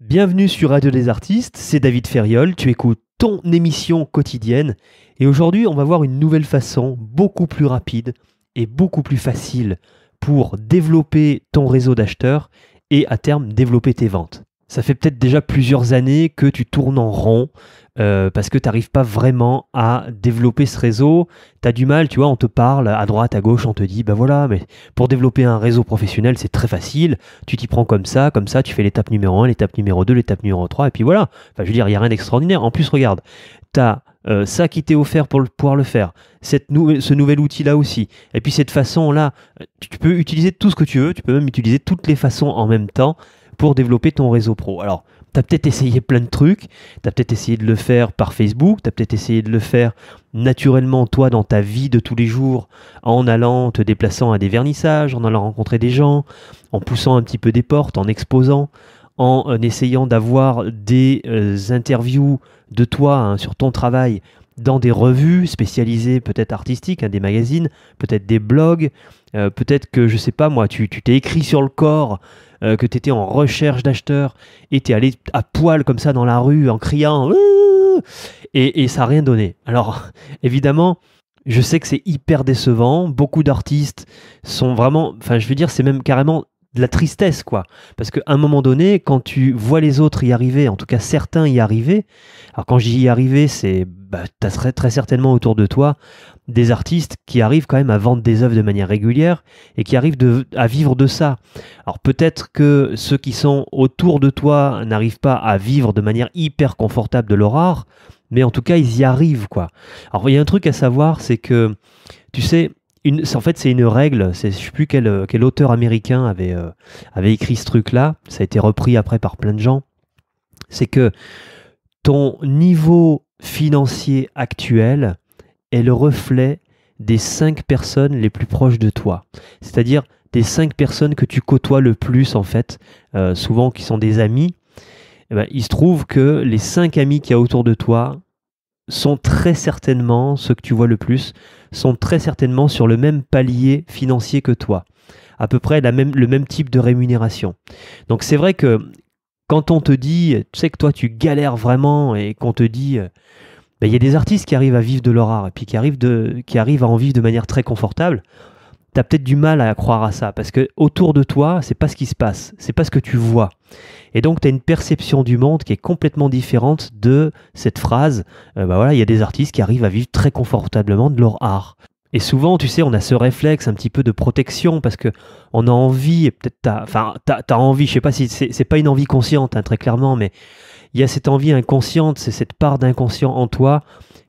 Bienvenue sur Radio des Artistes, c'est David Ferriol, tu écoutes ton émission quotidienne et aujourd'hui on va voir une nouvelle façon beaucoup plus rapide et beaucoup plus facile pour développer ton réseau d'acheteurs et à terme développer tes ventes ça fait peut-être déjà plusieurs années que tu tournes en rond euh, parce que tu n'arrives pas vraiment à développer ce réseau. Tu as du mal, tu vois, on te parle à droite, à gauche, on te dit, ben bah voilà, mais pour développer un réseau professionnel, c'est très facile. Tu t'y prends comme ça, comme ça, tu fais l'étape numéro 1, l'étape numéro 2, l'étape numéro 3, et puis voilà. Enfin, je veux dire, il n'y a rien d'extraordinaire. En plus, regarde, tu as euh, ça qui t'est offert pour pouvoir le faire, ce nouvel outil-là aussi, et puis cette façon-là, tu peux utiliser tout ce que tu veux, tu peux même utiliser toutes les façons en même temps, pour développer ton réseau pro. Alors, tu as peut-être essayé plein de trucs, tu as peut-être essayé de le faire par Facebook, tu as peut-être essayé de le faire naturellement, toi, dans ta vie de tous les jours, en allant te déplaçant à des vernissages, en allant rencontrer des gens, en poussant un petit peu des portes, en exposant, en essayant d'avoir des euh, interviews de toi hein, sur ton travail dans des revues spécialisées, peut-être artistiques, hein, des magazines, peut-être des blogs, euh, peut-être que, je sais pas moi, tu t'es écrit sur le corps euh, que tu étais en recherche d'acheteurs et tu es allé à poil comme ça dans la rue en criant euh, et, et ça n'a rien donné. Alors évidemment, je sais que c'est hyper décevant. Beaucoup d'artistes sont vraiment, enfin je veux dire, c'est même carrément de la tristesse, quoi. Parce qu'à un moment donné, quand tu vois les autres y arriver, en tout cas certains y arriver, alors quand j'y arrivais, c'est bah, tu as très, certainement autour de toi des artistes qui arrivent quand même à vendre des œuvres de manière régulière et qui arrivent à vivre de ça. Alors peut-être que ceux qui sont autour de toi n'arrivent pas à vivre de manière hyper confortable de leur art, mais en tout cas ils y arrivent quoi. Alors il y a un truc à savoir, c'est que tu sais, en fait, c'est une règle. C'est, je ne sais plus quel, quel, auteur américain avait, euh, avait écrit ce truc-là. Ça a été repris après par plein de gens. C'est que ton niveau financier actuel est le reflet des cinq personnes les plus proches de toi. C'est-à-dire des cinq personnes que tu côtoies le plus, en fait, euh, souvent qui sont des amis. Eh ben, il se trouve que les cinq amis qu'il y a autour de toi sont très certainement, ceux que tu vois le plus, sont très certainement sur le même palier financier que toi à peu près la même, le même type de rémunération. Donc c'est vrai que quand on te dit, tu sais que toi tu galères vraiment et qu'on te dit, euh, ben, il y a des artistes qui arrivent à vivre de leur art et puis qui arrivent, de, qui arrivent à en vivre de manière très confortable, tu as peut-être du mal à croire à ça parce que autour de toi, c'est pas ce qui se passe, c'est pas ce que tu vois. Et donc tu as une perception du monde qui est complètement différente de cette phrase, euh, ben voilà, il y a des artistes qui arrivent à vivre très confortablement de leur art. Et souvent, tu sais, on a ce réflexe un petit peu de protection parce que on a envie, peut-être enfin, t'as, envie, je sais pas si c'est, c'est pas une envie consciente, hein, très clairement, mais il y a cette envie inconsciente, c'est cette part d'inconscient en toi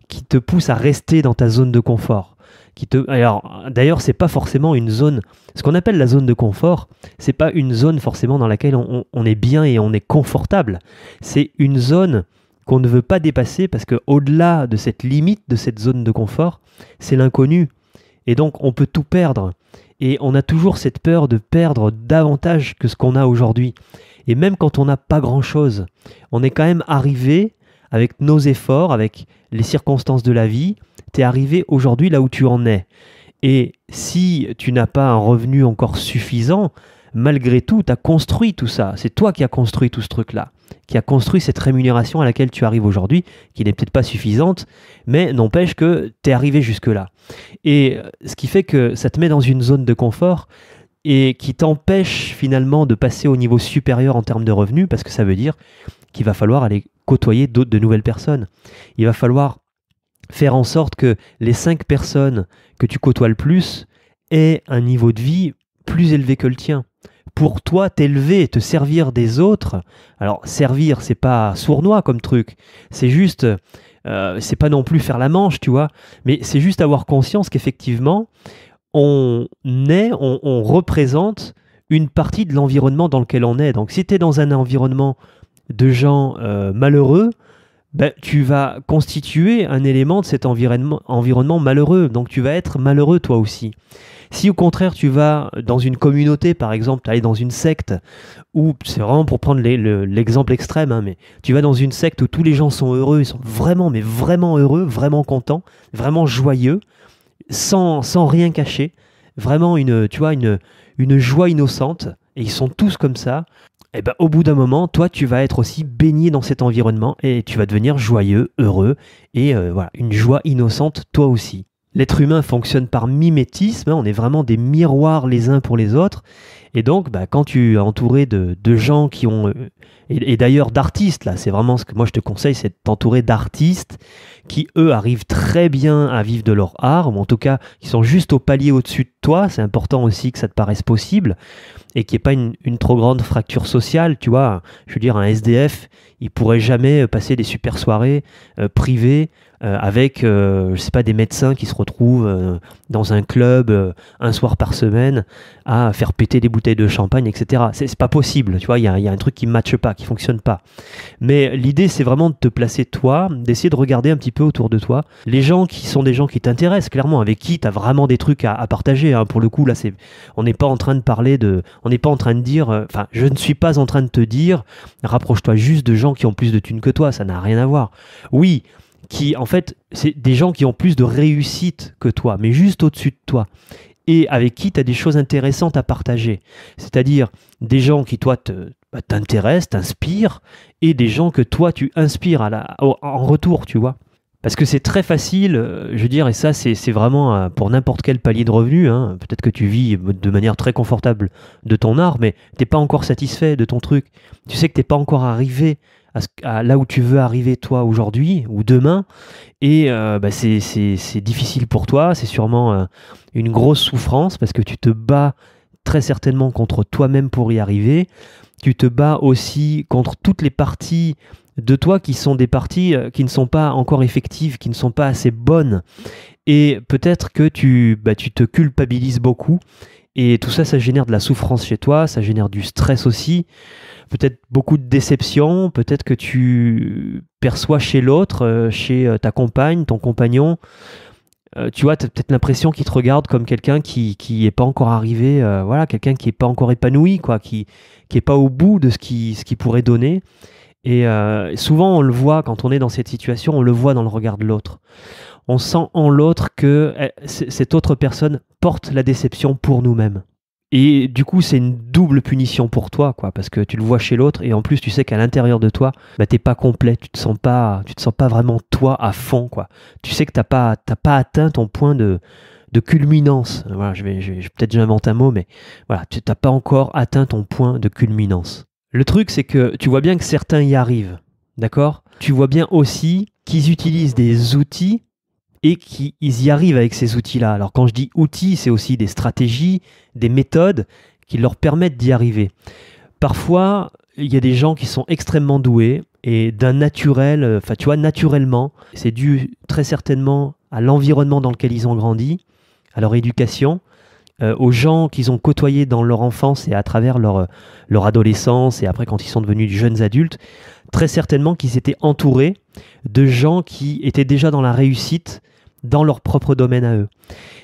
qui te pousse à rester dans ta zone de confort. Qui te... Alors, d'ailleurs, c'est pas forcément une zone. Ce qu'on appelle la zone de confort, c'est pas une zone forcément dans laquelle on est bien et on est confortable. C'est une zone qu'on ne veut pas dépasser parce que au-delà de cette limite, de cette zone de confort, c'est l'inconnu. Et donc on peut tout perdre. Et on a toujours cette peur de perdre davantage que ce qu'on a aujourd'hui. Et même quand on n'a pas grand-chose, on est quand même arrivé avec nos efforts, avec les circonstances de la vie, tu es arrivé aujourd'hui là où tu en es. Et si tu n'as pas un revenu encore suffisant, malgré tout, tu as construit tout ça. C'est toi qui as construit tout ce truc-là qui a construit cette rémunération à laquelle tu arrives aujourd'hui, qui n'est peut-être pas suffisante, mais n'empêche que tu es arrivé jusque-là. Et euh, ce qui fait que ça te met dans une zone de confort et qui t'empêche finalement de passer au niveau supérieur en termes de revenus, parce que ça veut dire qu'il va falloir aller côtoyer d'autres de nouvelles personnes. Il va falloir faire en sorte que les cinq personnes que tu côtoies le plus aient un niveau de vie plus élevé que le tien pour toi t'élever, te servir des autres. Alors servir, c'est pas sournois comme truc, c'est juste, euh, c'est pas non plus faire la manche, tu vois, mais c'est juste avoir conscience qu'effectivement, on est, on, représente une partie de l'environnement dans lequel on est. Donc si tu es dans un environnement de gens euh, malheureux, ben, tu vas constituer un élément de cet environnement, environnement malheureux. Donc tu vas être malheureux toi aussi. Si au contraire tu vas dans une communauté, par exemple, tu dans une secte, où c'est vraiment pour prendre l'exemple extrême, hein, mais tu vas dans une secte où tous les gens sont heureux, ils sont vraiment, mais vraiment heureux, vraiment contents, vraiment joyeux, sans, rien cacher, vraiment une, tu vois, une, une joie innocente, et ils sont tous comme ça, et eh ben, au bout d'un moment, toi, tu vas être aussi baigné dans cet environnement et tu vas devenir joyeux, heureux et euh, voilà, une joie innocente toi aussi. L'être humain fonctionne par mimétisme, hein, on est vraiment des miroirs les uns pour les autres. Et donc, bah, quand tu es entouré de, gens qui ont, euh, et, d'ailleurs d'artistes, là, c'est vraiment ce que moi je te conseille, c'est de t'entourer d'artistes qui, eux, arrivent très bien à vivre de leur art, ou en tout cas, qui sont juste au palier au-dessus de toi. C'est important aussi que ça te paraisse possible et qu'il n'y ait pas une, trop grande fracture sociale, tu vois. Je veux dire, un SDF, il pourrait jamais euh, passer des super soirées euh, privées euh, avec, euh, je sais pas, des médecins qui se retrouvent euh, dans un club un soir par semaine à faire péter des bouteilles de champagne, etc. C'est pas possible, tu vois, il y, a, un truc qui ne matche pas, qui fonctionne pas. Mais l'idée, c'est vraiment de te placer toi, d'essayer de regarder un petit peu autour de toi les gens qui sont des gens qui t'intéressent, clairement, avec qui tu as vraiment des trucs à, partager. Hein. Pour le coup, là, c'est, on n'est pas en train de parler de. On n'est pas en train de dire. Enfin, je ne suis pas en train de te dire, rapproche-toi juste de gens qui ont plus de thunes que toi, ça n'a rien à voir. Oui, qui en fait, c'est des gens qui ont plus de réussite que toi, mais juste au-dessus de toi et avec qui tu as des choses intéressantes à partager. C'est-à-dire des gens qui, toi, bah, t'intéressent, t'inspirent, et des gens que toi, tu inspires à en retour, tu vois. Parce que c'est très facile, euh, je veux dire, et ça, c'est vraiment pour n'importe quel palier de revenu. Hein. Peut-être que tu vis de manière très confortable de ton art, mais tu n'es pas encore satisfait de ton truc. Tu sais que tu n'es pas encore arrivé là où tu veux arriver toi aujourd'hui ou demain. Et euh, bah, c'est, difficile pour toi, c'est sûrement euh, une grosse souffrance parce que tu te bats très certainement contre toi-même pour y arriver. Tu te bats aussi contre toutes les parties de toi qui sont des parties euh, qui ne sont pas encore effectives, qui ne sont pas assez bonnes. Et peut-être que tu, bah, tu te culpabilises beaucoup et tout ça, ça génère de la souffrance chez toi, ça génère du stress aussi, peut-être beaucoup de déception, peut-être que tu perçois chez l'autre, euh, chez euh, ta compagne, ton compagnon, euh, tu vois, tu as peut-être l'impression qu'il te regarde comme quelqu'un qui n'est pas encore arrivé, voilà, quelqu'un qui n'est pas encore épanoui, quoi, qui n'est pas au bout de ce qu'il ce qui pourrait donner. Et souvent, on le voit quand on est dans cette situation, on le voit dans le regard de l'autre on sent en l'autre que eh, cette autre personne porte la déception pour nous-mêmes. Et du coup, c'est une double punition pour toi, quoi, parce que tu le vois chez l'autre, et en plus, tu sais qu'à l'intérieur de toi, tu bah, t'es pas complet, tu te sens pas, te sens pas vraiment toi à fond, quoi. Tu sais que t'as pas, t'as pas atteint ton point de, culminance. Voilà, je vais, je, peut-être j'invente un mot, mais voilà, tu t'as pas encore atteint ton point de culminance. Le truc, c'est que tu vois bien que certains y arrivent, d'accord Tu vois bien aussi qu'ils utilisent des outils et qui y arrivent avec ces outils-là. Alors quand je dis outils, c'est aussi des stratégies, des méthodes qui leur permettent d'y arriver. Parfois, il y a des gens qui sont extrêmement doués et d'un naturel, euh, enfin tu vois, naturellement, c'est dû très certainement à l'environnement dans lequel ils ont grandi, à leur éducation, euh, aux gens qu'ils ont côtoyés dans leur enfance et à travers leur, euh, leur adolescence et après quand ils sont devenus jeunes adultes, très certainement qu'ils étaient entourés de gens qui étaient déjà dans la réussite dans leur propre domaine à eux.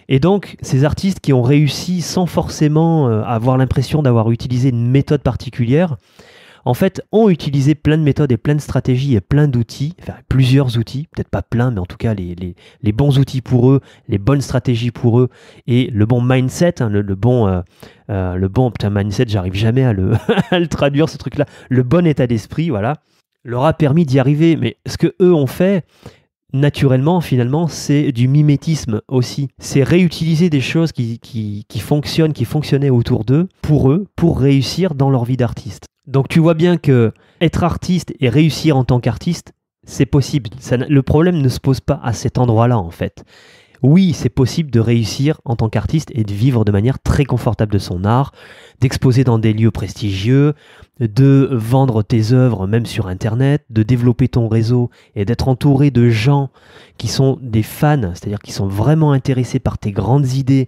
Et donc, ces artistes qui ont réussi sans forcément euh, avoir l'impression d'avoir utilisé une méthode particulière, en fait, ont utilisé plein de méthodes et plein de stratégies et plein d'outils, enfin plusieurs outils, peut-être pas plein, mais en tout cas les, bons outils pour eux, les bonnes stratégies pour eux et le bon mindset, hein, le, bon, euh, euh, le bon putain, mindset, j'arrive jamais à le, traduire ce truc-là, le bon état d'esprit, voilà, leur a permis d'y arriver. Mais ce que eux ont fait, naturellement, finalement, c'est du mimétisme aussi. C'est réutiliser des choses qui, fonctionnent, qui fonctionnaient autour d'eux, pour eux, pour réussir dans leur vie d'artiste. Donc tu vois bien que être artiste et réussir en tant qu'artiste, c'est possible. le problème ne se pose pas à cet endroit-là, en fait oui, c'est possible de réussir en tant qu'artiste et de vivre de manière très confortable de son art, d'exposer dans des lieux prestigieux, de vendre tes œuvres même sur Internet, de développer ton réseau et d'être entouré de gens qui sont des fans, c'est-à-dire qui sont vraiment intéressés par tes grandes idées,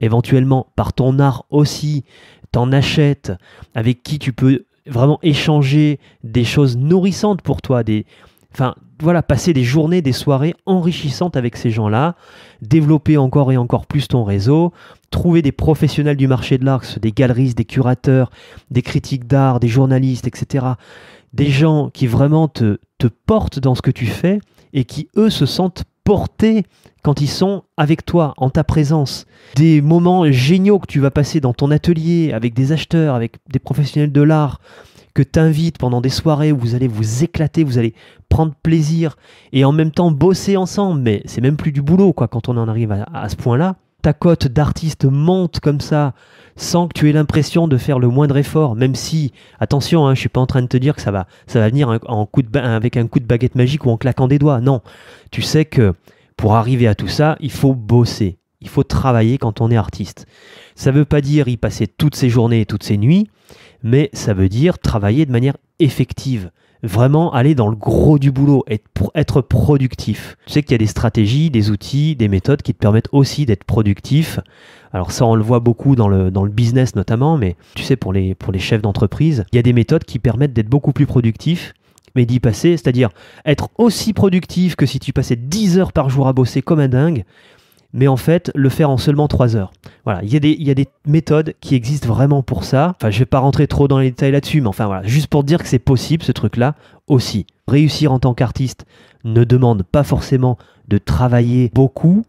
éventuellement par ton art aussi, t'en achètes, avec qui tu peux vraiment échanger des choses nourrissantes pour toi, des... Enfin, voilà, passer des journées, des soirées enrichissantes avec ces gens-là, développer encore et encore plus ton réseau, trouver des professionnels du marché de l'art, des galeristes, des curateurs, des critiques d'art, des journalistes, etc. Des gens qui vraiment te, te portent dans ce que tu fais et qui, eux, se sentent portés quand ils sont avec toi, en ta présence. Des moments géniaux que tu vas passer dans ton atelier, avec des acheteurs, avec des professionnels de l'art, que t'invites pendant des soirées où vous allez vous éclater, vous allez prendre plaisir et en même temps bosser ensemble, mais c'est même plus du boulot quoi quand on en arrive à, ce point-là. Ta cote d'artiste monte comme ça sans que tu aies l'impression de faire le moindre effort, même si, attention, je hein, je suis pas en train de te dire que ça va, ça va venir en coup de avec un coup de baguette magique ou en claquant des doigts. Non, tu sais que pour arriver à tout ça, il faut bosser, il faut travailler quand on est artiste. Ça ne veut pas dire y passer toutes ces journées et toutes ses nuits, mais ça veut dire travailler de manière effective, vraiment aller dans le gros du boulot, être, être productif. Tu sais qu'il y a des stratégies, des outils, des méthodes qui te permettent aussi d'être productif. Alors ça, on le voit beaucoup dans le, dans le business notamment, mais tu sais, pour les, pour les chefs d'entreprise, il y a des méthodes qui permettent d'être beaucoup plus productif mais d'y passer, c'est-à-dire être aussi productif que si tu passais 10 heures par jour à bosser comme un dingue, mais en fait le faire en seulement 3 heures. Voilà, il y, a des, il des méthodes qui existent vraiment pour ça. Enfin, je vais pas rentrer trop dans les détails là-dessus, mais enfin voilà, juste pour dire que c'est possible ce truc-là aussi. Réussir en tant qu'artiste ne demande pas forcément de travailler beaucoup,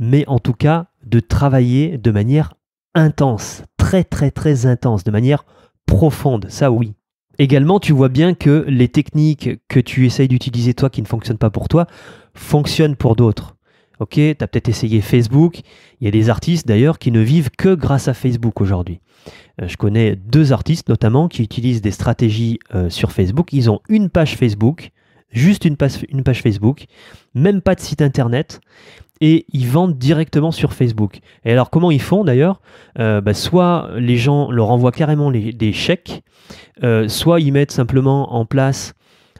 mais en tout cas de travailler de manière intense, très très très intense, de manière profonde, ça oui. Également, tu vois bien que les techniques que tu essayes d'utiliser toi qui ne fonctionnent pas pour toi fonctionnent pour d'autres. Ok, tu as peut-être essayé Facebook. Il y a des artistes d'ailleurs qui ne vivent que grâce à Facebook aujourd'hui. Euh, je connais deux artistes notamment qui utilisent des stratégies euh, sur Facebook. Ils ont une page Facebook, juste une page, Facebook, même pas de site internet. Et ils vendent directement sur Facebook. Et alors comment ils font d'ailleurs euh, bah, Soit les gens leur envoient carrément des chèques, soit ils mettent simplement en place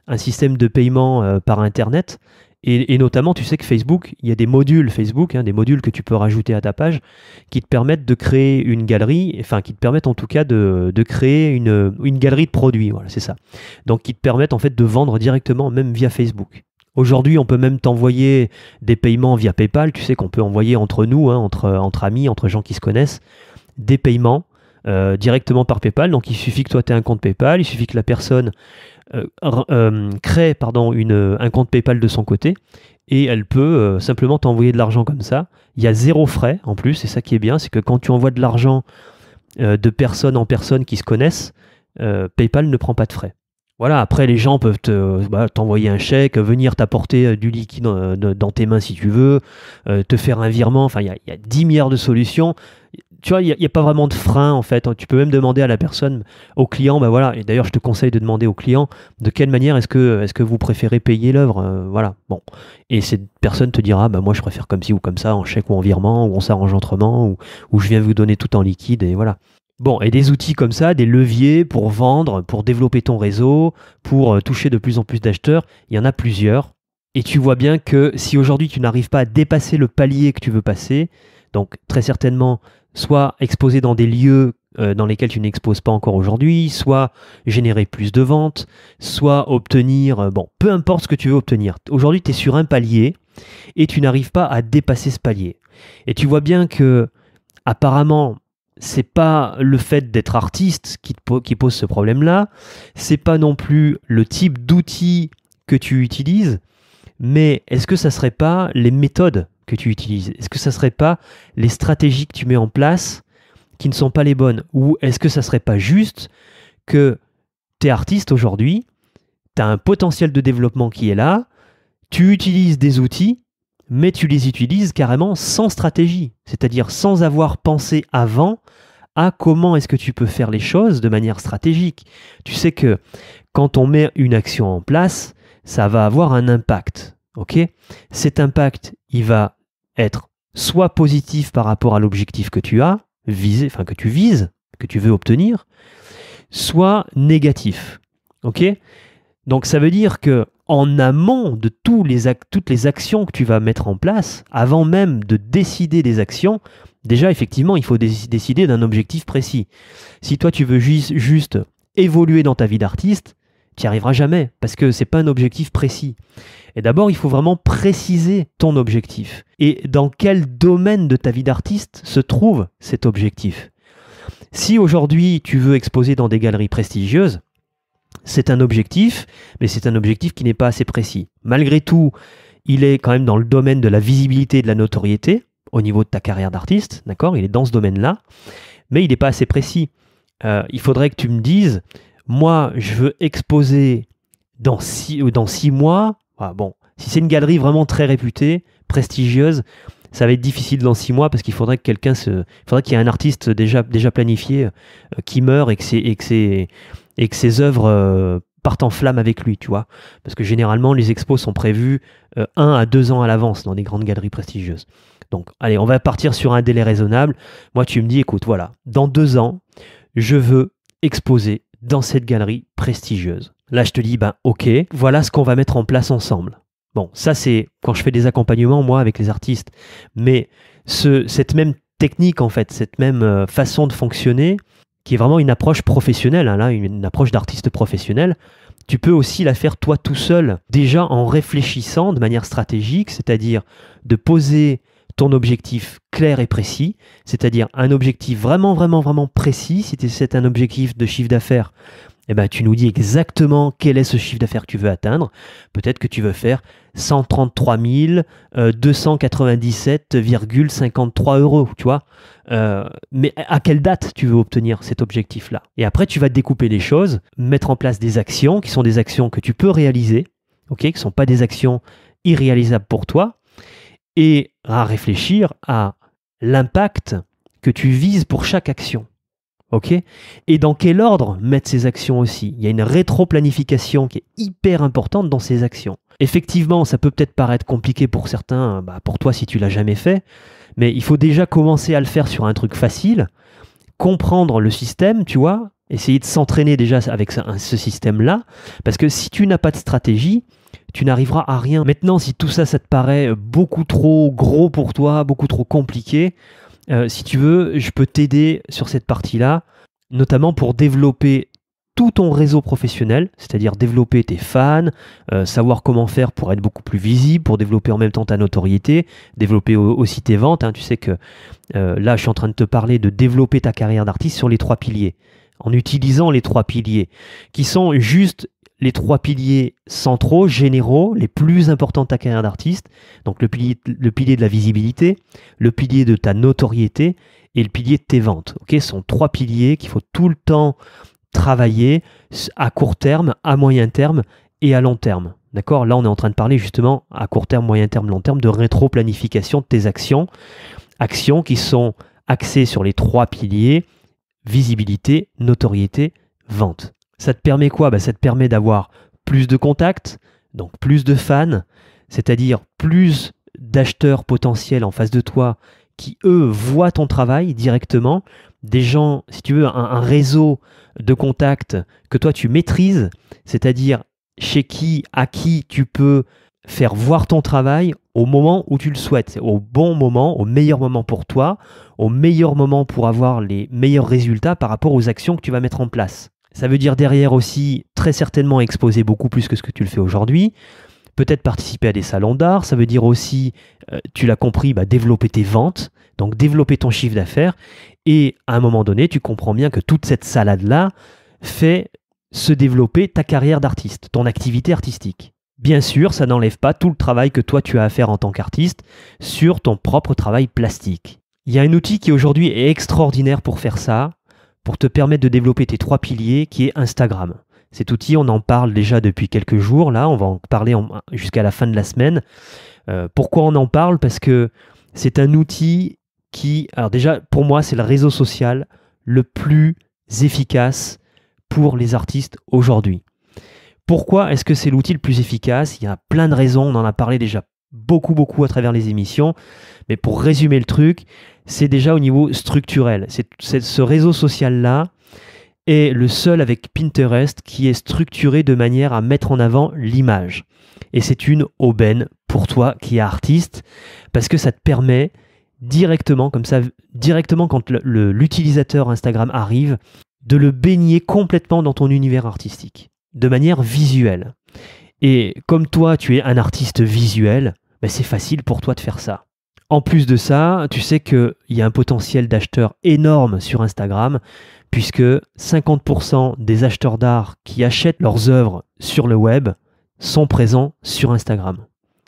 un système de paiement par Internet et, notamment, tu sais que Facebook, il y a des modules Facebook, hein, des modules que tu peux rajouter à ta page, qui te permettent de créer une galerie, enfin qui te permettent en tout cas de, de créer une, une, galerie de produits, voilà, c'est ça. Donc qui te permettent en fait de vendre directement, même via Facebook. Aujourd'hui, on peut même t'envoyer des paiements via PayPal. Tu sais qu'on peut envoyer entre nous, hein, entre, entre amis, entre gens qui se connaissent, des paiements euh, directement par PayPal. Donc il suffit que toi tu aies un compte PayPal, il suffit que la personne euh, euh, crée pardon, une, un compte PayPal de son côté et elle peut simplement t'envoyer de l'argent comme ça. Il y a zéro frais en plus, et ça qui est bien, c'est que quand tu envoies de l'argent de personne en personne qui se connaissent, PayPal ne prend pas de frais. Voilà, après les gens peuvent bah, t'envoyer un chèque, venir t'apporter du liquide dans, tes mains si tu veux, te faire un virement, enfin il y, y, a 10 milliards de solutions tu vois, il n'y a, pas vraiment de frein en fait. Hein. Tu peux même demander à la personne, au client, bah voilà. Et d'ailleurs, je te conseille de demander au client de quelle manière est-ce que, est que vous préférez payer l'œuvre, euh, voilà. Bon, et cette personne te dira, bah moi je préfère comme ci ou comme ça, en chèque ou en virement, ou on s'arrange entrement, ou, ou je viens vous donner tout en liquide et voilà. Bon, et des outils comme ça, des leviers pour vendre, pour développer ton réseau, pour euh, toucher de plus en plus d'acheteurs, il y en a plusieurs. Et tu vois bien que si aujourd'hui tu n'arrives pas à dépasser le palier que tu veux passer, donc très certainement, soit exposer dans des lieux euh, dans lesquels tu n'exposes pas encore aujourd'hui, soit générer plus de ventes, soit obtenir, euh, bon, peu importe ce que tu veux obtenir. Aujourd'hui, tu es sur un palier et tu n'arrives pas à dépasser ce palier. Et tu vois bien que apparemment, c'est pas le fait d'être artiste qui, pose ce problème-là, c'est pas non plus le type d'outil que tu utilises, mais est-ce que ça serait pas les méthodes que tu utilises Est-ce que ça serait pas les stratégies que tu mets en place qui ne sont pas les bonnes Ou est-ce que ça serait pas juste que tu es artiste aujourd'hui, tu as un potentiel de développement qui est là, tu utilises des outils, mais tu les utilises carrément sans stratégie, c'est-à-dire sans avoir pensé avant à comment est-ce que tu peux faire les choses de manière stratégique. Tu sais que quand on met une action en place, ça va avoir un impact. ok Cet impact, il va être soit positif par rapport à l'objectif que tu as, visé, enfin que tu vises, que tu veux obtenir, soit négatif. OK Donc ça veut dire que en amont de tous les toutes les actions que tu vas mettre en place, avant même de décider des actions, déjà effectivement, il faut décider d'un objectif précis. Si toi tu veux juste évoluer dans ta vie d'artiste, tu n'y arriveras jamais parce que c'est pas un objectif précis. Et d'abord, il faut vraiment préciser ton objectif et dans quel domaine de ta vie d'artiste se trouve cet objectif. Si aujourd'hui tu veux exposer dans des galeries prestigieuses, c'est un objectif, mais c'est un objectif qui n'est pas assez précis. Malgré tout, il est quand même dans le domaine de la visibilité et de la notoriété au niveau de ta carrière d'artiste, d'accord Il est dans ce domaine-là, mais il n'est pas assez précis. Euh, il faudrait que tu me dises, moi, je veux exposer dans six, euh, dans mois. Ah, bon, si c'est une galerie vraiment très réputée, prestigieuse, ça va être difficile dans six mois parce qu'il faudrait que quelqu'un se, faudrait qu'il y ait un artiste déjà déjà planifié euh, qui meurt et que ses œuvres euh, partent en flamme avec lui, tu vois. Parce que généralement les expos sont prévus un à deux ans à l'avance dans des grandes galeries prestigieuses. Donc, allez, on va partir sur un délai raisonnable. Moi, tu me dis, écoute, voilà, dans deux ans, je veux exposer dans cette galerie prestigieuse. Là, je te dis, ben ok, voilà ce qu'on va mettre en place ensemble. Bon, ça c'est quand je fais des accompagnements, moi, avec les artistes. Mais ce, cette même technique, en fait, cette même euh, façon de fonctionner, qui est vraiment une approche professionnelle, hein, là, une approche d'artiste professionnel, tu peux aussi la faire toi tout seul, déjà en réfléchissant de manière stratégique, c'est-à-dire de poser objectif clair et précis, c'est-à-dire un objectif vraiment, vraiment, vraiment précis. Si c'est un objectif de chiffre d'affaires, eh ben, tu nous dis exactement quel est ce chiffre d'affaires que tu veux atteindre. Peut-être que tu veux faire 133 297,53 euros, tu vois. Euh, mais à quelle date tu veux obtenir cet objectif-là Et après, tu vas découper les choses, mettre en place des actions qui sont des actions que tu peux réaliser, ok, qui ne sont pas des actions irréalisables pour toi, et à réfléchir à l'impact que tu vises pour chaque action. OK Et dans quel ordre mettre ces actions aussi Il y a une rétro-planification qui est hyper importante dans ces actions. Effectivement, ça peut peut-être paraître compliqué pour certains, bah, pour toi si tu l'as jamais fait, mais il faut déjà commencer à le faire sur un truc facile, comprendre le système, tu vois, essayer de s'entraîner déjà avec ce système-là, parce que si tu n'as pas de stratégie, tu n'arriveras à rien. Maintenant, si tout ça, ça te paraît beaucoup trop gros pour toi, beaucoup trop compliqué, euh, si tu veux, je peux t'aider sur cette partie-là, notamment pour développer tout ton réseau professionnel, c'est-à-dire développer tes fans, euh, savoir comment faire pour être beaucoup plus visible, pour développer en même temps ta notoriété, développer aussi tes ventes. Hein. Tu sais que euh, là, je suis en train de te parler de développer ta carrière d'artiste sur les trois piliers, en utilisant les trois piliers, qui sont juste les trois piliers centraux, généraux, les plus importants de ta carrière d'artiste. Donc le pilier, le pilier de la visibilité, le pilier de ta notoriété et le pilier de tes ventes. Ce sont trois piliers qu'il faut tout le temps travailler à court terme, à moyen terme et à long terme. D'accord Là, on est en train de parler justement à court terme, moyen terme, long terme de rétro-planification de tes actions. Actions qui sont axées sur les trois piliers visibilité, notoriété, vente. Ça te permet quoi bah, Ça te permet d'avoir plus de contacts, donc plus de fans, c'est-à-dire plus d'acheteurs potentiels en face de toi qui, eux, voient ton travail directement, des gens, si tu veux, un, un réseau de contacts que toi tu maîtrises, c'est-à-dire chez qui, à qui tu peux faire voir ton travail au moment où tu le souhaites, au bon moment, au meilleur moment pour toi, au meilleur moment pour avoir les meilleurs résultats par rapport aux actions que tu vas mettre en place. Ça veut dire derrière aussi très certainement exposer beaucoup plus que ce que tu le fais aujourd'hui. Peut-être participer à des salons d'art. Ça veut dire aussi, euh, tu l'as compris, bah, développer tes ventes, donc développer ton chiffre d'affaires. Et à un moment donné, tu comprends bien que toute cette salade-là fait se développer ta carrière d'artiste, ton activité artistique. Bien sûr, ça n'enlève pas tout le travail que toi tu as à faire en tant qu'artiste sur ton propre travail plastique. Il y a un outil qui aujourd'hui est extraordinaire pour faire ça, pour te permettre de développer tes trois piliers qui est Instagram. Cet outil, on en parle déjà depuis quelques jours, là, on va en parler jusqu'à la fin de la semaine. Euh, pourquoi on en parle Parce que c'est un outil qui, alors déjà, pour moi, c'est le réseau social le plus efficace pour les artistes aujourd'hui. Pourquoi est-ce que c'est l'outil le plus efficace Il y a plein de raisons, on en a parlé déjà beaucoup, beaucoup à travers les émissions. Mais pour résumer le truc, c'est déjà au niveau structurel. C'est ce réseau social-là est le seul avec Pinterest qui est structuré de manière à mettre en avant l'image. Et c'est une aubaine pour toi qui es artiste, parce que ça te permet directement, comme ça, directement quand l'utilisateur Instagram arrive, de le baigner complètement dans ton univers artistique, de manière visuelle. Et comme toi, tu es un artiste visuel, ben, c'est facile pour toi de faire ça. En plus de ça, tu sais qu'il y a un potentiel d'acheteurs énorme sur Instagram, puisque 50% des acheteurs d'art qui achètent leurs œuvres sur le web sont présents sur Instagram.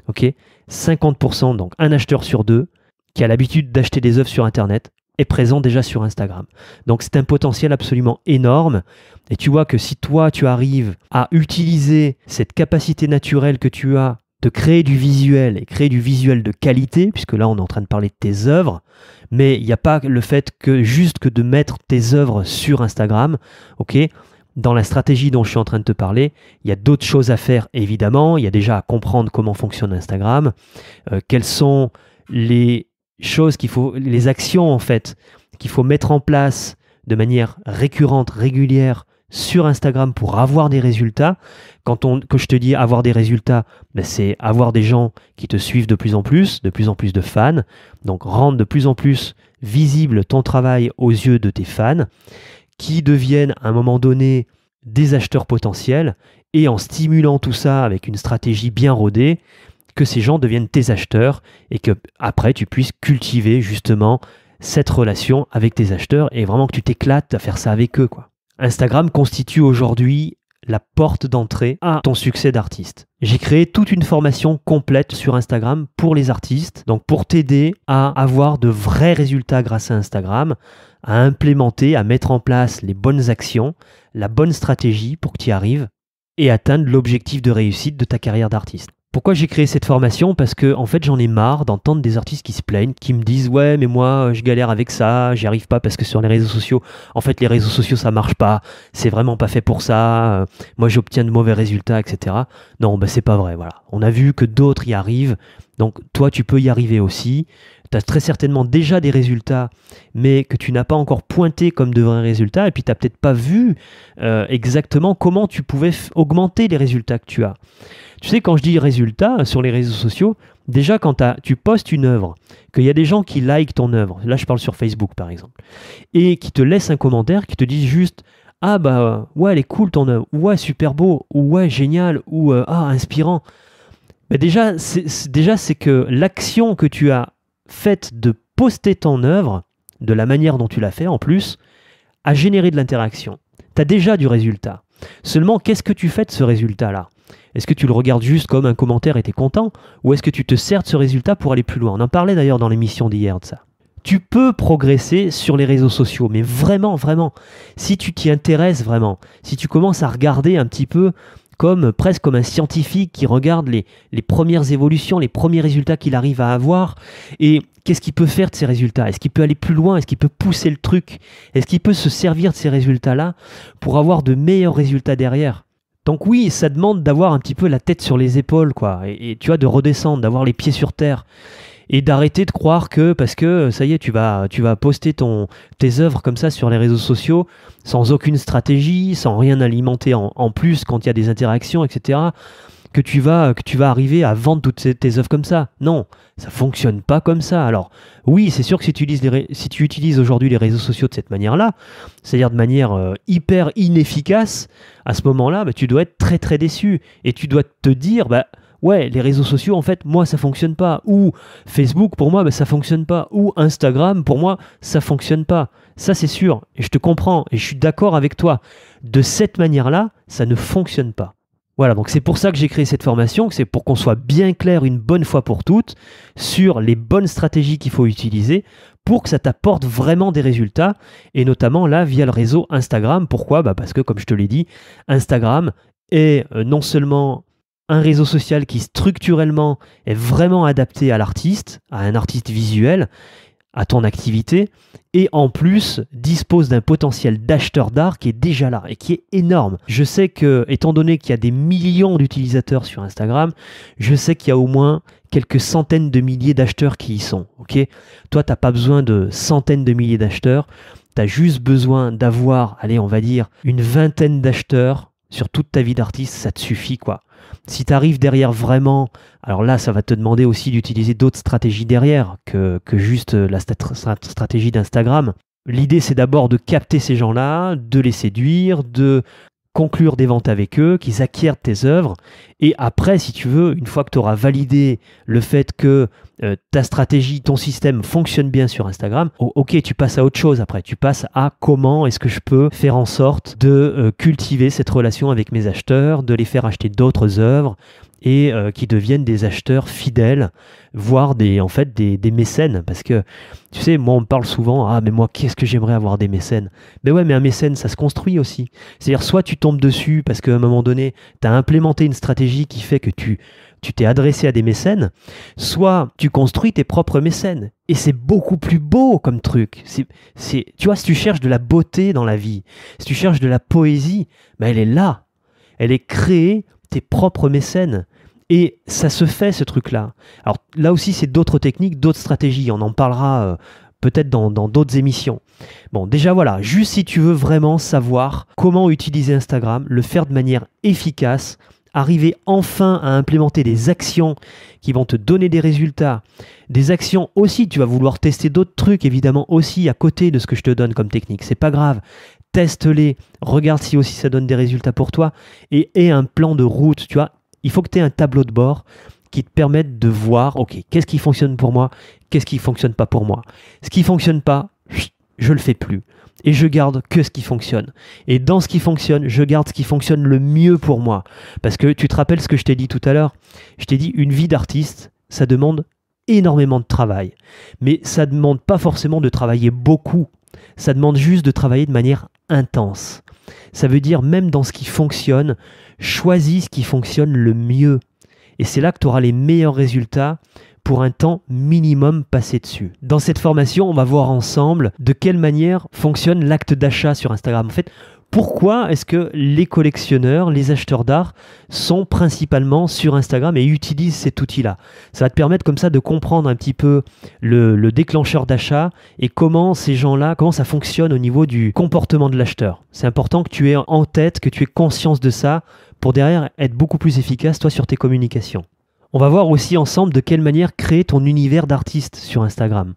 Ok 50%, donc un acheteur sur deux qui a l'habitude d'acheter des œuvres sur Internet est présent déjà sur Instagram. Donc c'est un potentiel absolument énorme. Et tu vois que si toi, tu arrives à utiliser cette capacité naturelle que tu as de créer du visuel et créer du visuel de qualité, puisque là on est en train de parler de tes œuvres, mais il n'y a pas le fait que juste que de mettre tes œuvres sur Instagram, ok dans la stratégie dont je suis en train de te parler, il y a d'autres choses à faire évidemment. Il y a déjà à comprendre comment fonctionne Instagram, euh, quelles sont les choses qu'il faut, les actions en fait qu'il faut mettre en place de manière récurrente, régulière sur Instagram pour avoir des résultats. Quand on, que je te dis avoir des résultats, ben c'est avoir des gens qui te suivent de plus en plus, de plus en plus de fans. Donc rendre de plus en plus visible ton travail aux yeux de tes fans, qui deviennent à un moment donné des acheteurs potentiels. Et en stimulant tout ça avec une stratégie bien rodée, que ces gens deviennent tes acheteurs et que après tu puisses cultiver justement cette relation avec tes acheteurs et vraiment que tu t'éclates à faire ça avec eux quoi. Instagram constitue aujourd'hui la porte d'entrée à ton succès d'artiste. J'ai créé toute une formation complète sur Instagram pour les artistes, donc pour t'aider à avoir de vrais résultats grâce à Instagram, à implémenter, à mettre en place les bonnes actions, la bonne stratégie pour que tu y arrives et atteindre l'objectif de réussite de ta carrière d'artiste. Pourquoi j'ai créé cette formation Parce que en fait j'en ai marre d'entendre des artistes qui se plaignent, qui me disent ouais mais moi euh, je galère avec ça, j'y arrive pas parce que sur les réseaux sociaux, en fait les réseaux sociaux ça marche pas, c'est vraiment pas fait pour ça, euh, moi j'obtiens de mauvais résultats, etc. Non bah c'est pas vrai, voilà. On a vu que d'autres y arrivent, donc toi, tu peux y arriver aussi. Tu as très certainement déjà des résultats, mais que tu n'as pas encore pointé comme de vrais résultats, et puis tu n'as peut-être pas vu euh, exactement comment tu pouvais augmenter les résultats que tu as. Tu sais, quand je dis résultats euh, sur les réseaux sociaux, déjà quand tu postes une œuvre, qu'il y a des gens qui likent ton œuvre, là je parle sur Facebook par exemple, et qui te laissent un commentaire, qui te disent juste ah bah ouais, elle est cool ton œuvre, ouais, super beau, ou ouais, génial, ou euh, ah, inspirant. Bah, déjà, c'est, déjà, c'est que l'action que tu as faite de poster ton œuvre, de la manière dont tu l'as fait en plus, a généré de l'interaction. Tu as déjà du résultat. Seulement, qu'est-ce que tu fais de ce résultat-là Est-ce que tu le regardes juste comme un commentaire et tu es content Ou est-ce que tu te sers de ce résultat pour aller plus loin On en parlait d'ailleurs dans l'émission d'hier de ça. Tu peux progresser sur les réseaux sociaux, mais vraiment, vraiment, si tu t'y intéresses vraiment, si tu commences à regarder un petit peu comme presque comme un scientifique qui regarde les, premières évolutions, les premiers résultats qu'il arrive à avoir, et qu'est-ce qu'il peut faire de ces résultats Est-ce qu'il peut aller plus loin Est-ce qu'il peut pousser le truc Est-ce qu'il peut se servir de ces résultats-là pour avoir de meilleurs résultats derrière donc oui, ça demande d'avoir un petit peu la tête sur les épaules, quoi, et, et tu vois, de redescendre, d'avoir les pieds sur terre et d'arrêter de croire que parce que euh, ça y est, tu vas, tu vas poster ton, tes œuvres comme ça sur les réseaux sociaux sans aucune stratégie, sans rien alimenter en, plus quand il y a des interactions, etc. Que tu vas, que tu vas arriver à vendre toutes tes œuvres comme ça. Non, ça fonctionne pas comme ça. Alors oui, c'est sûr que si tu utilises, si utilises aujourd'hui les réseaux sociaux de cette manière-là, c'est-à-dire de manière euh, hyper inefficace, à ce moment-là, bah, tu dois être très très déçu et tu dois te dire bah ouais, les réseaux sociaux, en fait, moi, ça fonctionne pas. Ou Facebook, pour moi, ben, ça fonctionne pas. Ou Instagram, pour moi, ça fonctionne pas. Ça, c'est sûr. Et je te comprends. Et je suis d'accord avec toi. De cette manière-là, ça ne fonctionne pas. Voilà, donc c'est pour ça que j'ai créé cette formation, c'est pour qu'on soit bien clair une bonne fois pour toutes sur les bonnes stratégies qu'il faut utiliser pour que ça t'apporte vraiment des résultats, et notamment là via le réseau Instagram. Pourquoi bah, Parce que comme je te l'ai dit, Instagram est euh, non seulement un réseau social qui structurellement est vraiment adapté à l'artiste, à un artiste visuel, à ton activité, et en plus dispose d'un potentiel d'acheteurs d'art qui est déjà là et qui est énorme. Je sais que, étant donné qu'il y a des millions d'utilisateurs sur Instagram, je sais qu'il y a au moins quelques centaines de milliers d'acheteurs qui y sont. Ok, Toi, t'as pas besoin de centaines de milliers d'acheteurs, tu as juste besoin d'avoir, allez, on va dire, une vingtaine d'acheteurs sur toute ta vie d'artiste, ça te suffit quoi. Si tu arrives derrière vraiment, alors là, ça va te demander aussi d'utiliser d'autres stratégies derrière que, que juste euh, la stratégie d'Instagram. L'idée, c'est d'abord de capter ces gens-là, de les séduire, de conclure des ventes avec eux, qu'ils acquièrent tes œuvres. Et après, si tu veux, une fois que tu auras validé le fait que euh, ta stratégie, ton système fonctionne bien sur Instagram, oh, ok, tu passes à autre chose après. Tu passes à comment est-ce que je peux faire en sorte de euh, cultiver cette relation avec mes acheteurs, de les faire acheter d'autres œuvres et euh, qui deviennent des acheteurs fidèles, voire des, en fait des, des, mécènes. Parce que, tu sais, moi on me parle souvent, ah mais moi qu'est-ce que j'aimerais avoir des mécènes Mais ouais, mais un mécène, ça se construit aussi. C'est-à-dire, soit tu tombes dessus parce qu'à un moment donné, tu as implémenté une stratégie qui fait que tu tu t'es adressé à des mécènes, soit tu construis tes propres mécènes. Et c'est beaucoup plus beau comme truc. C'est, tu vois, si tu cherches de la beauté dans la vie, si tu cherches de la poésie, ben elle est là. Elle est créée, tes propres mécènes. Et ça se fait, ce truc-là. Alors là aussi, c'est d'autres techniques, d'autres stratégies. On en parlera euh, peut-être dans, dans d'autres émissions. Bon, déjà voilà, juste si tu veux vraiment savoir comment utiliser Instagram, le faire de manière efficace, arriver enfin à implémenter des actions qui vont te donner des résultats, des actions aussi, tu vas vouloir tester d'autres trucs évidemment aussi à côté de ce que je te donne comme technique, c'est pas grave. Teste-les, regarde si aussi ça donne des résultats pour toi et aie un plan de route, tu vois. Il faut que tu aies un tableau de bord qui te permette de voir, ok, qu'est-ce qui fonctionne pour moi, qu'est-ce qui fonctionne pas pour moi. Ce qui fonctionne pas, je le fais plus et je garde que ce qui fonctionne. Et dans ce qui fonctionne, je garde ce qui fonctionne le mieux pour moi. Parce que tu te rappelles ce que je t'ai dit tout à l'heure Je t'ai dit, une vie d'artiste, ça demande énormément de travail. Mais ça demande pas forcément de travailler beaucoup. Ça demande juste de travailler de manière intense. Ça veut dire, même dans ce qui fonctionne, choisis ce qui fonctionne le mieux. Et c'est là que tu auras les meilleurs résultats pour un temps minimum passé dessus. Dans cette formation, on va voir ensemble de quelle manière fonctionne l'acte d'achat sur Instagram. En fait, pourquoi est-ce que les collectionneurs, les acheteurs d'art sont principalement sur Instagram et utilisent cet outil-là Ça va te permettre comme ça de comprendre un petit peu le, déclencheur d'achat et comment ces gens-là, comment ça fonctionne au niveau du comportement de l'acheteur. C'est important que tu aies en tête, que tu aies conscience de ça pour derrière être beaucoup plus efficace toi sur tes communications. On va voir aussi ensemble de quelle manière créer ton univers d'artiste sur Instagram.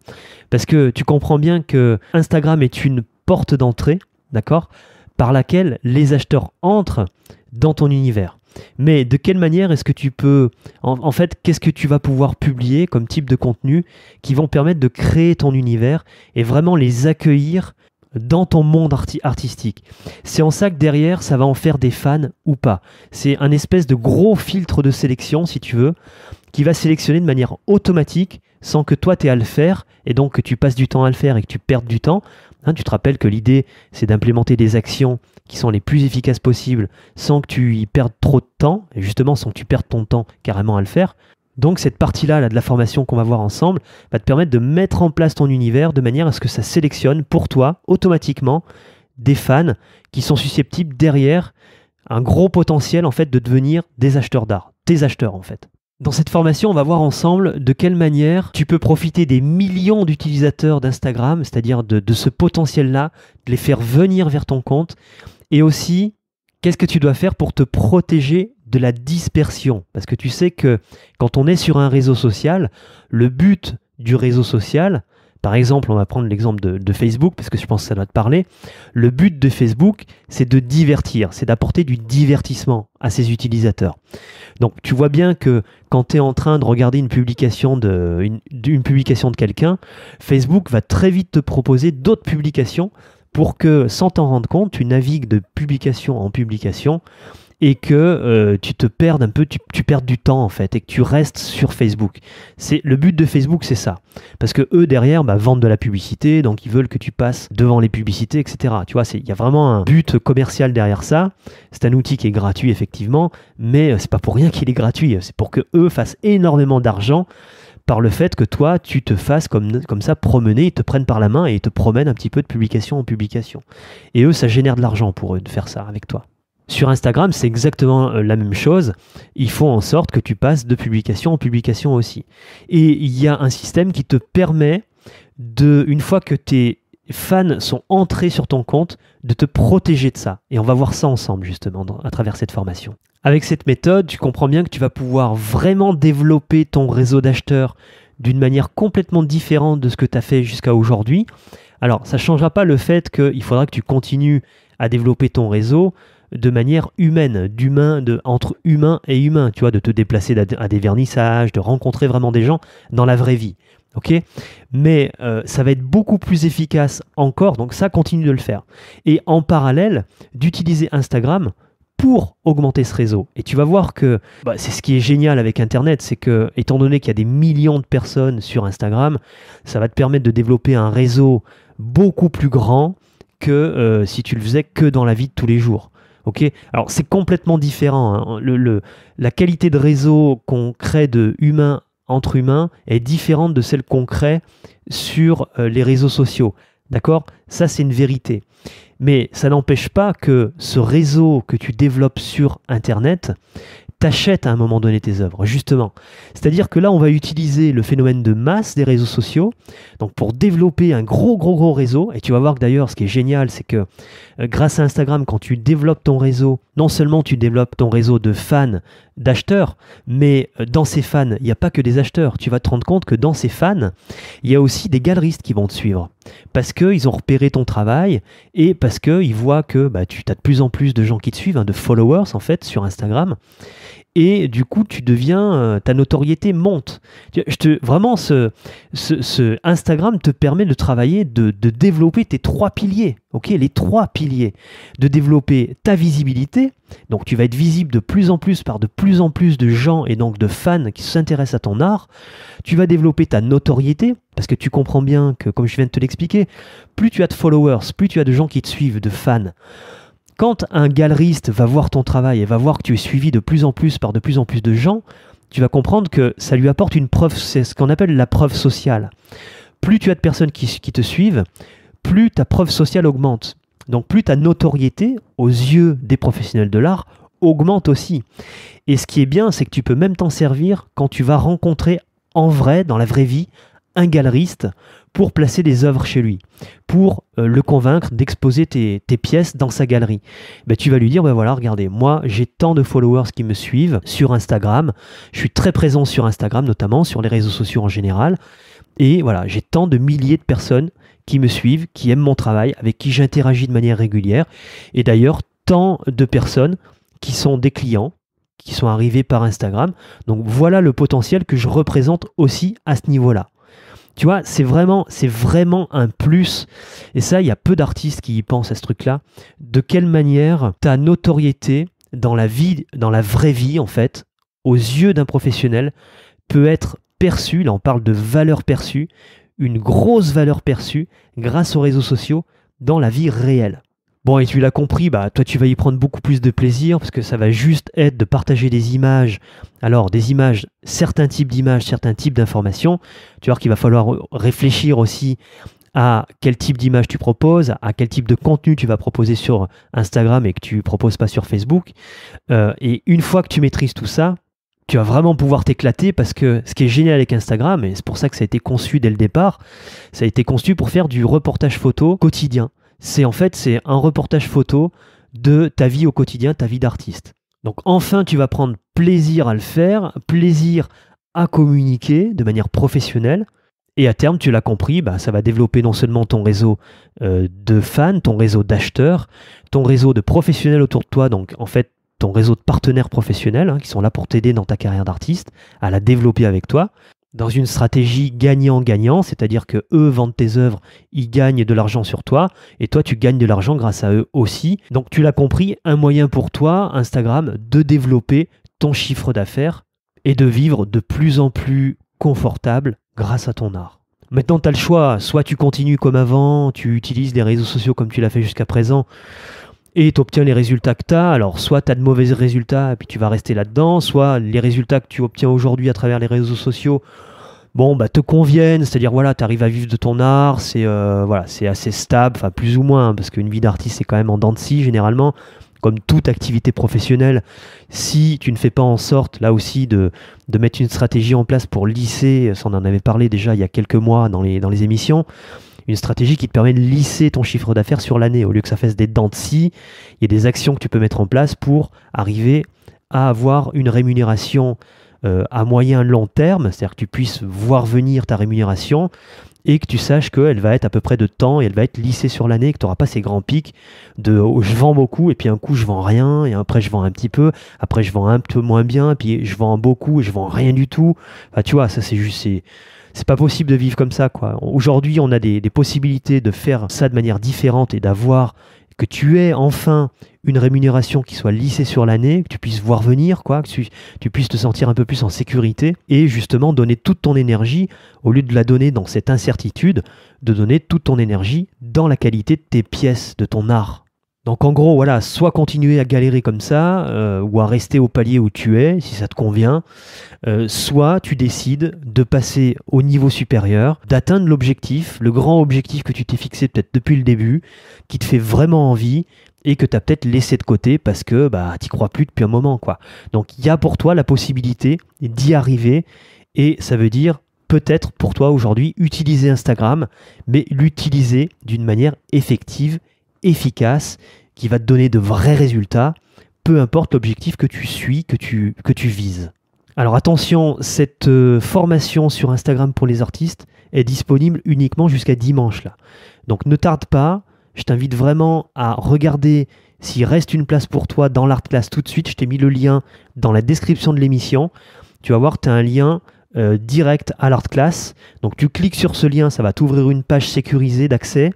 Parce que tu comprends bien que Instagram est une porte d'entrée, d'accord Par laquelle les acheteurs entrent dans ton univers. Mais de quelle manière est-ce que tu peux, en, en fait, qu'est-ce que tu vas pouvoir publier comme type de contenu qui vont permettre de créer ton univers et vraiment les accueillir dans ton monde artistique. C'est en ça que derrière, ça va en faire des fans ou pas. C'est un espèce de gros filtre de sélection, si tu veux, qui va sélectionner de manière automatique, sans que toi aies à le faire, et donc que tu passes du temps à le faire et que tu perdes du temps. Hein, tu te rappelles que l'idée, c'est d'implémenter des actions qui sont les plus efficaces possibles, sans que tu y perdes trop de temps, et justement sans que tu perdes ton temps carrément à le faire. Donc cette partie-là de la formation qu'on va voir ensemble va te permettre de mettre en place ton univers de manière à ce que ça sélectionne pour toi automatiquement des fans qui sont susceptibles derrière un gros potentiel en fait de devenir des acheteurs d'art, tes acheteurs en fait. Dans cette formation, on va voir ensemble de quelle manière tu peux profiter des millions d'utilisateurs d'Instagram, c'est-à-dire de, de ce potentiel-là, de les faire venir vers ton compte, et aussi qu'est-ce que tu dois faire pour te protéger de la dispersion. Parce que tu sais que quand on est sur un réseau social, le but du réseau social, par exemple, on va prendre l'exemple de, Facebook, parce que je pense que ça doit te parler. Le but de Facebook, c'est de divertir, c'est d'apporter du divertissement à ses utilisateurs. Donc tu vois bien que quand tu es en train de regarder une publication de, une publication de quelqu'un, Facebook va très vite te proposer d'autres publications pour que, sans t'en rendre compte, tu navigues de publication en publication et que euh, tu te perdes un peu, tu, perds du temps en fait, et que tu restes sur Facebook. C'est le but de Facebook, c'est ça, parce que eux derrière bah, vendent de la publicité, donc ils veulent que tu passes devant les publicités, etc. Tu vois, il y a vraiment un but commercial derrière ça. C'est un outil qui est gratuit effectivement, mais euh, c'est pas pour rien qu'il est gratuit. C'est pour que eux fassent énormément d'argent par le fait que toi, tu te fasses comme, comme ça promener, ils te prennent par la main et ils te promènent un petit peu de publication en publication. Et eux, ça génère de l'argent pour eux de faire ça avec toi. Sur Instagram, c'est exactement euh, la même chose. Il faut en sorte que tu passes de publication en publication aussi. Et il y a un système qui te permet de, une fois que tes fans sont entrés sur ton compte, de te protéger de ça. Et on va voir ça ensemble justement à travers cette formation. Avec cette méthode, tu comprends bien que tu vas pouvoir vraiment développer ton réseau d'acheteurs d'une manière complètement différente de ce que tu as fait jusqu'à aujourd'hui. Alors, ça ne changera pas le fait qu'il faudra que tu continues à développer ton réseau de manière humaine, d'humain, de, entre humain et humain, tu vois, de te déplacer à des vernissages, de rencontrer vraiment des gens dans la vraie vie. Ok Mais euh, ça va être beaucoup plus efficace encore, donc ça continue de le faire. Et en parallèle, d'utiliser Instagram pour augmenter ce réseau. Et tu vas voir que bah, c'est ce qui est génial avec Internet, c'est que, étant donné qu'il y a des millions de personnes sur Instagram, ça va te permettre de développer un réseau beaucoup plus grand que euh, si tu le faisais que dans la vie de tous les jours alors c'est complètement différent. Hein. la qualité de réseau qu'on crée de humain entre humains est différente de celle qu'on crée sur euh, les réseaux sociaux. D'accord Ça, c'est une vérité. Mais ça n'empêche pas que ce réseau que tu développes sur Internet Achète à un moment donné tes œuvres, justement. C'est-à-dire que là, on va utiliser le phénomène de masse des réseaux sociaux donc pour développer un gros, gros, gros réseau. Et tu vas voir que d'ailleurs, ce qui est génial, c'est que euh, grâce à Instagram, quand tu développes ton réseau, non seulement tu développes ton réseau de fans, d'acheteurs, mais euh, dans ces fans, il n'y a pas que des acheteurs. Tu vas te rendre compte que dans ces fans, il y a aussi des galeristes qui vont te suivre parce qu'ils ont repéré ton travail et parce qu'ils voient que bah, tu as de plus en plus de gens qui te suivent, hein, de followers en fait sur Instagram et du coup tu deviens euh, ta notoriété monte je te vraiment ce, ce, Instagram te permet de travailler de, développer tes trois piliers ok les trois piliers de développer ta visibilité donc tu vas être visible de plus en plus par de plus en plus de gens et donc de fans qui s'intéressent à ton art tu vas développer ta notoriété parce que tu comprends bien que comme je viens de te l'expliquer plus tu as de followers plus tu as de gens qui te suivent de fans quand un galeriste va voir ton travail et va voir que tu es suivi de plus en plus par de plus en plus de gens, tu vas comprendre que ça lui apporte une preuve, c'est ce qu'on appelle la preuve sociale. Plus tu as de personnes qui, te suivent, plus ta preuve sociale augmente. Donc plus ta notoriété aux yeux des professionnels de l'art augmente aussi. Et ce qui est bien, c'est que tu peux même t'en servir quand tu vas rencontrer en vrai, dans la vraie vie, un galeriste pour placer des œuvres chez lui, pour euh, le convaincre d'exposer tes, tes, pièces dans sa galerie. Ben, tu vas lui dire, ben voilà, regardez, moi j'ai tant de followers qui me suivent sur Instagram, je suis très présent sur Instagram notamment, sur les réseaux sociaux en général, et voilà, j'ai tant de milliers de personnes qui me suivent, qui aiment mon travail, avec qui j'interagis de manière régulière, et d'ailleurs tant de personnes qui sont des clients, qui sont arrivés par Instagram. Donc voilà le potentiel que je représente aussi à ce niveau-là. Tu vois, c'est vraiment, c'est vraiment un plus. Et ça, il y a peu d'artistes qui y pensent à ce truc-là. De quelle manière ta notoriété dans la vie, dans la vraie vie en fait, aux yeux d'un professionnel, peut être perçue, là on parle de valeur perçue, une grosse valeur perçue grâce aux réseaux sociaux dans la vie réelle. Bon, et tu l'as compris, bah, toi tu vas y prendre beaucoup plus de plaisir parce que ça va juste être de partager des images. Alors, des images, certains types d'images, certains types d'informations. Tu vois qu'il va falloir réfléchir aussi à quel type d'image tu proposes, à quel type de contenu tu vas proposer sur Instagram et que tu ne proposes pas sur Facebook. Euh, et une fois que tu maîtrises tout ça, tu vas vraiment pouvoir t'éclater parce que ce qui est génial avec Instagram, et c'est pour ça que ça a été conçu dès le départ, ça a été conçu pour faire du reportage photo quotidien. C'est en fait c'est un reportage photo de ta vie au quotidien, ta vie d'artiste. Donc enfin, tu vas prendre plaisir à le faire, plaisir à communiquer de manière professionnelle. Et à terme, tu l'as compris, bah, ça va développer non seulement ton réseau euh, de fans, ton réseau d'acheteurs, ton réseau de professionnels autour de toi, donc en fait ton réseau de partenaires professionnels hein, qui sont là pour t'aider dans ta carrière d'artiste, à la développer avec toi dans une stratégie gagnant-gagnant, c'est-à-dire que eux vendent tes œuvres, ils gagnent de l'argent sur toi, et toi tu gagnes de l'argent grâce à eux aussi. Donc tu l'as compris, un moyen pour toi, Instagram, de développer ton chiffre d'affaires et de vivre de plus en plus confortable grâce à ton art. Maintenant, tu as le choix, soit tu continues comme avant, tu utilises des réseaux sociaux comme tu l'as fait jusqu'à présent, et tu obtiens les résultats que tu as. Alors, soit tu as de mauvais résultats et puis tu vas rester là-dedans, soit les résultats que tu obtiens aujourd'hui à travers les réseaux sociaux bon bah te conviennent c'est à dire voilà tu arrives à vivre de ton art c'est euh, voilà c'est assez stable enfin plus ou moins hein, parce qu'une vie d'artiste c'est quand même en dents de scie généralement comme toute activité professionnelle si tu ne fais pas en sorte là aussi de, de mettre une stratégie en place pour lisser euh, ça on en avait parlé déjà il y a quelques mois dans les, dans les émissions une stratégie qui te permet de lisser ton chiffre d'affaires sur l'année. Au lieu que ça fasse des dents de scie, il y a des actions que tu peux mettre en place pour arriver à avoir une rémunération euh, à moyen long terme, c'est-à-dire que tu puisses voir venir ta rémunération et que tu saches qu'elle va être à peu près de temps et elle va être lissée sur l'année, que tu n'auras pas ces grands pics de oh, je vends beaucoup et puis un coup je vends rien et après je vends un petit peu, après je vends un peu moins bien, puis je vends beaucoup et je vends rien du tout. Enfin, tu vois, ça c'est juste c'est pas possible de vivre comme ça, quoi. Aujourd'hui, on a des, possibilités de faire ça de manière différente et d'avoir que tu aies enfin une rémunération qui soit lissée sur l'année, que tu puisses voir venir, quoi, que tu, puisses te sentir un peu plus en sécurité et justement donner toute ton énergie, au lieu de la donner dans cette incertitude, de donner toute ton énergie dans la qualité de tes pièces, de ton art. Donc en gros, voilà, soit continuer à galérer comme ça, euh, ou à rester au palier où tu es, si ça te convient, euh, soit tu décides de passer au niveau supérieur, d'atteindre l'objectif, le grand objectif que tu t'es fixé peut-être depuis le début, qui te fait vraiment envie et que tu as peut-être laissé de côté parce que bah, n'y crois plus depuis un moment. quoi. Donc il y a pour toi la possibilité d'y arriver, et ça veut dire peut-être pour toi aujourd'hui utiliser Instagram, mais l'utiliser d'une manière effective efficace, qui va te donner de vrais résultats, peu importe l'objectif que tu suis, que tu, que tu vises. Alors attention, cette euh, formation sur Instagram pour les artistes est disponible uniquement jusqu'à dimanche là. Donc ne tarde pas, je t'invite vraiment à regarder s'il reste une place pour toi dans l'art class tout de suite. Je t'ai mis le lien dans la description de l'émission. Tu vas voir, tu as un lien euh, direct à l'art class. Donc tu cliques sur ce lien, ça va t'ouvrir une page sécurisée d'accès.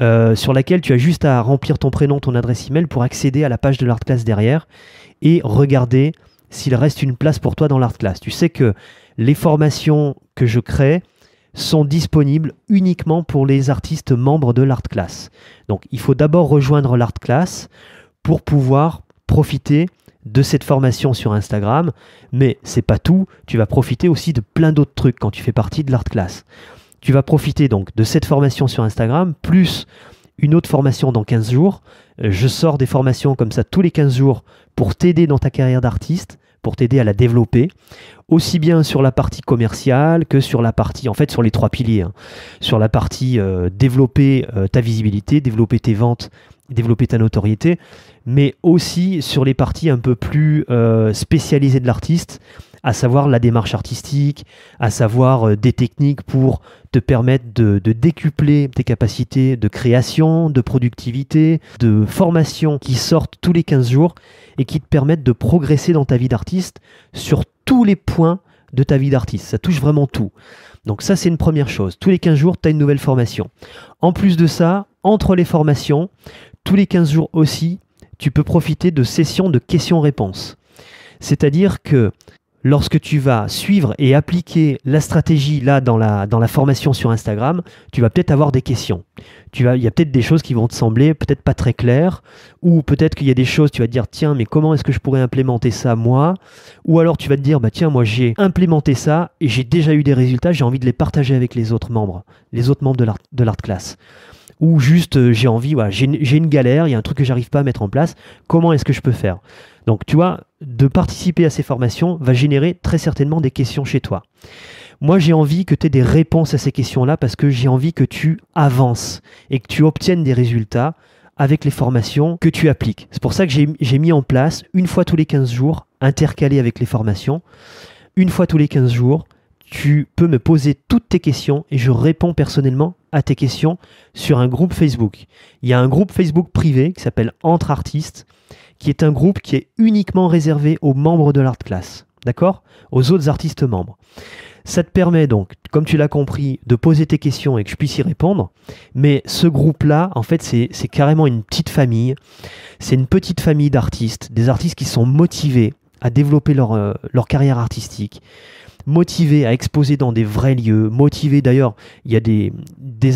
Euh, sur laquelle tu as juste à remplir ton prénom, ton adresse email pour accéder à la page de l'art class derrière et regarder s'il reste une place pour toi dans l'art class. Tu sais que les formations que je crée sont disponibles uniquement pour les artistes membres de l'art class. Donc il faut d'abord rejoindre l'art class pour pouvoir profiter de cette formation sur Instagram, mais c'est pas tout, tu vas profiter aussi de plein d'autres trucs quand tu fais partie de l'art class. Tu vas profiter donc de cette formation sur Instagram, plus une autre formation dans 15 jours. Euh, je sors des formations comme ça tous les 15 jours pour t'aider dans ta carrière d'artiste, pour t'aider à la développer, aussi bien sur la partie commerciale que sur la partie, en fait, sur les trois piliers, hein. sur la partie euh, développer euh, ta visibilité, développer tes ventes, développer ta notoriété, mais aussi sur les parties un peu plus spécialisées de l'artiste, à savoir la démarche artistique, à savoir euh, des techniques pour te permettre de, décupler tes capacités de création, de productivité, de formation qui sortent tous les 15 jours et qui te permettent de progresser dans ta vie d'artiste sur tous les points de ta vie d'artiste. Ça touche vraiment tout. Donc ça, c'est une première chose. Tous les 15 jours, tu as une nouvelle formation. En plus de ça, entre les formations, tous les 15 jours aussi, tu peux profiter de sessions de questions-réponses. C'est-à-dire que lorsque tu vas suivre et appliquer la stratégie là dans la, dans la formation sur Instagram, tu vas peut-être avoir des questions. Tu vas, il y a peut-être des choses qui vont te sembler peut-être pas très claires, ou peut-être qu'il y a des choses, tu vas te dire tiens, mais comment est-ce que je pourrais implémenter ça moi Ou alors tu vas te dire bah tiens, moi j'ai implémenté ça et j'ai déjà eu des résultats, j'ai envie de les partager avec les autres membres, les autres membres de l'art class ou juste euh, j'ai envie, j'ai une galère, il y a un truc que j'arrive pas à mettre en place, comment est-ce que je peux faire donc tu vois, de participer à ces formations va générer très certainement des questions chez toi. Moi, j'ai envie que tu aies des réponses à ces questions-là parce que j'ai envie que tu avances et que tu obtiennes des résultats avec les formations que tu appliques. C'est pour ça que j'ai mis en place, une fois tous les 15 jours, intercalé avec les formations, une fois tous les 15 jours, tu peux me poser toutes tes questions et je réponds personnellement à tes questions sur un groupe Facebook. Il y a un groupe Facebook privé qui s'appelle Entre Artistes qui est un groupe qui est uniquement réservé aux membres de l'art class, d'accord Aux autres artistes membres. Ça te permet donc, comme tu l'as compris, de poser tes questions et que je puisse y répondre. Mais ce groupe-là, en fait, c'est carrément une petite famille. C'est une petite famille d'artistes, des artistes qui sont motivés à développer leur, euh, leur carrière artistique, motivés à exposer dans des vrais lieux, motivés d'ailleurs, il y a des,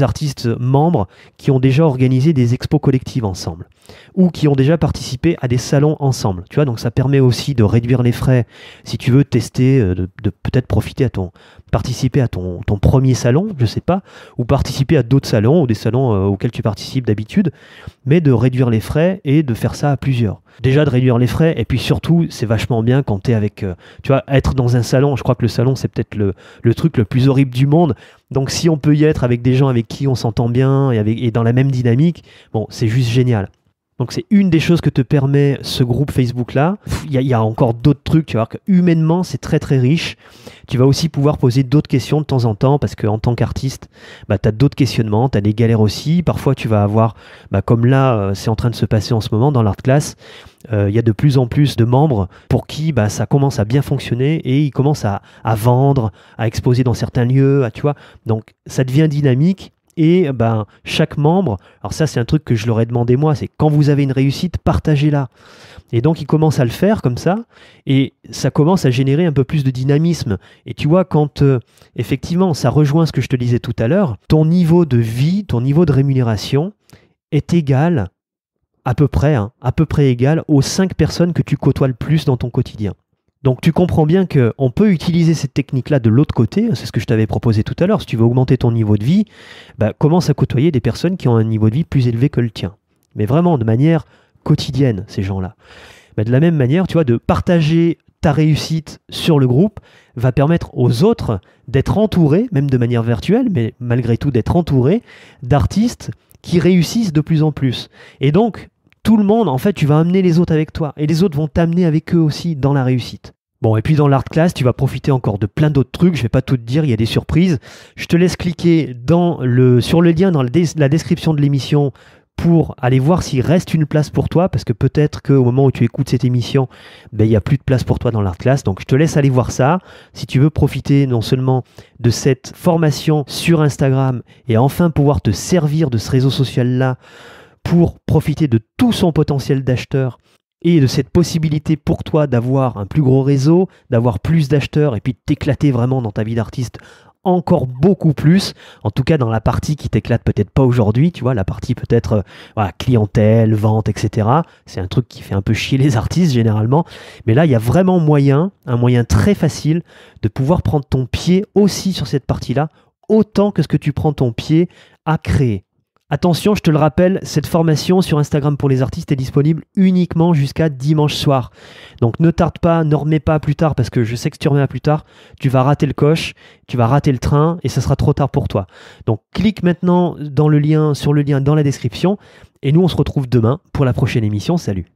artistes membres qui ont déjà organisé des expos collectives ensemble, ou qui ont déjà participé à des salons ensemble. Tu vois, donc ça permet aussi de réduire les frais, si tu veux tester, euh, de, peut-être profiter à ton, participer à ton, ton premier salon, je sais pas, ou participer à d'autres salons, ou des salons euh, auxquels tu participes d'habitude, mais de réduire les frais et de faire ça à plusieurs déjà de réduire les frais, et puis surtout, c'est vachement bien quand tu es avec, euh, tu vois, être dans un salon, je crois que le salon, c'est peut-être le, truc le plus horrible du monde. Donc si on peut y être avec des gens avec qui on s'entend bien et, avec, et dans la même dynamique, bon, c'est juste génial. Donc c'est une des choses que te permet ce groupe Facebook-là. Il y, a encore d'autres trucs, tu vois, que humainement c'est très très riche. Tu vas aussi pouvoir poser d'autres questions de temps en temps, parce qu'en tant qu'artiste, bah, tu as d'autres questionnements, tu as des galères aussi. Parfois tu vas avoir, bah, comme là euh, c'est en train de se passer en ce moment dans l'art class, euh, il y a de plus en plus de membres pour qui bah, ça commence à bien fonctionner et ils commencent à, à vendre, à exposer dans certains lieux, à, tu vois. Donc ça devient dynamique et ben, chaque membre, alors ça c'est un truc que je leur ai demandé moi, c'est quand vous avez une réussite, partagez-la. Et donc ils commencent à le faire comme ça, et ça commence à générer un peu plus de dynamisme. Et tu vois, quand euh, effectivement ça rejoint ce que je te disais tout à l'heure, ton niveau de vie, ton niveau de rémunération est égal à peu près, hein, à peu près égal aux cinq personnes que tu côtoies le plus dans ton quotidien. Donc tu comprends bien qu'on peut utiliser cette technique-là de l'autre côté, hein, c'est ce que je t'avais proposé tout à l'heure, si tu veux augmenter ton niveau de vie, bah, commence à côtoyer des personnes qui ont un niveau de vie plus élevé que le tien. Mais vraiment de manière quotidienne, ces gens-là. Bah, de la même manière, tu vois, de partager ta réussite sur le groupe va permettre aux autres d'être entourés, même de manière virtuelle, mais malgré tout d'être entourés d'artistes qui réussissent de plus en plus. Et donc, tout le monde, en fait, tu vas amener les autres avec toi. Et les autres vont t'amener avec eux aussi dans la réussite. Bon, et puis dans l'art class, tu vas profiter encore de plein d'autres trucs. Je vais pas tout te dire, il y a des surprises. Je te laisse cliquer sur le lien dans la description de l'émission pour aller voir s'il reste une place pour toi, parce que peut-être qu'au moment où tu écoutes cette émission, ben, il y n'y a plus de place pour toi dans l'art class. Donc je te laisse aller voir ça. Si tu veux profiter non seulement de cette formation sur Instagram et enfin pouvoir te servir de ce réseau social-là pour profiter de tout son potentiel d'acheteur et de cette possibilité pour toi d'avoir un plus gros réseau, d'avoir plus d'acheteurs et puis de t'éclater vraiment dans ta vie d'artiste encore beaucoup plus, en tout cas dans la partie qui t'éclate peut-être pas aujourd'hui, tu vois, la partie peut-être euh, clientèle, vente, etc. C'est un truc qui fait un peu chier les artistes généralement, mais là il y a vraiment moyen, un moyen très facile de pouvoir prendre ton pied aussi sur cette partie-là, autant que ce que tu prends ton pied à créer. Attention, je te le rappelle, cette formation sur Instagram pour les artistes est disponible uniquement jusqu'à dimanche soir. Donc ne tarde pas, ne remets pas plus tard, parce que je sais que tu remets plus tard, tu vas rater le coche, tu vas rater le train, et ça sera trop tard pour toi. Donc clique maintenant dans le lien, sur le lien dans la description, et nous on se retrouve demain pour la prochaine émission. Salut